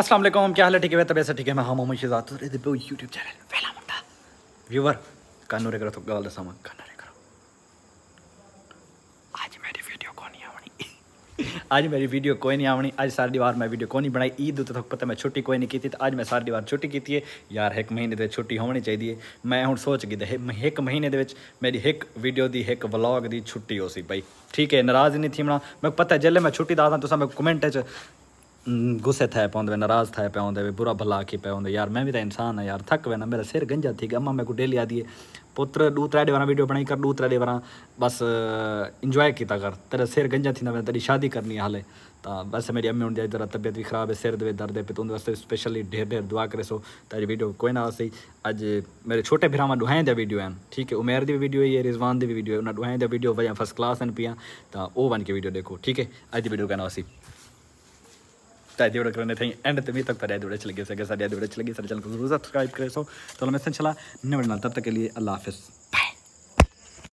असलम क्या हाल है ठीक है तबियत ठीक है मैं हम शिजात दिब्बो यूट्यूब चैनल पहला मुंडा व्यूवर कानूरे करो तो गल दसा कानूरे करो आज मेरी वीडियो कौन नहीं आवनी आज मेरी वीडियो कोई नहीं आवनी आज सारी दीवार मैं वीडियो कौन नहीं बनाई ईद उत्ते तक तो पता मैं छुट्टी कोई नहीं की थी तो आज मैं सारी दीवार छुट्टी की है यार एक महीने के छुट्टी होनी चाहिए मैं हूँ सोच गई एक महीने के मेरी एक वीडियो की एक व्लॉग की छुट्टी हो सी बई ठीक है नाराज़ नहीं थी मैं पता जल्द मैं छुट्टी दादा तुसा मैं कमेंट गुस्से थे पौंदे नाराज़ थे पौंदे बुरा भला की पौंदे यार मैं भी तो इंसान है यार थक वेना मेरा सिर गंजा थी अम्मा मेरे को डेली आती है पुत्र दू त्रै ॾे वीडियो बनाई कर दू त्रै ॾे वारा बसि इंजॉय किया कर तेरा सिर गंजा थी वेंदा तेरी शादी करनी है हाले तो बस मेरी अम्मी हुंदी जरा तबियत भी ख़राब है सिर दे दर्द है तो उनके स्पेशली ढेर ढेर दुआ करे सो तेरी वीडियो कोई ना सही अज मेरे छोटे भ्रावां डुहाएं जा वीडियो आहिनि ठीक है उमेर की भी वीडियो है रिजवान की भी वीडियो है उन्हें डुहाएं जा वीडियो वजह फर्स्ट क्लास आहिनि पियाँ तो वो बन के वीडियो देखो ठीक है अज वीडियो कहना असीं शायद ये करने थे एंड तभी तक तरह वीडियो अच्छी लगी सके सारी वीडियो अच्छी लगी सारे चैनल को जरूर सब्सक्राइब करें सो तो मैं चला नहीं तब तक के लिए अल्लाह हाफिज़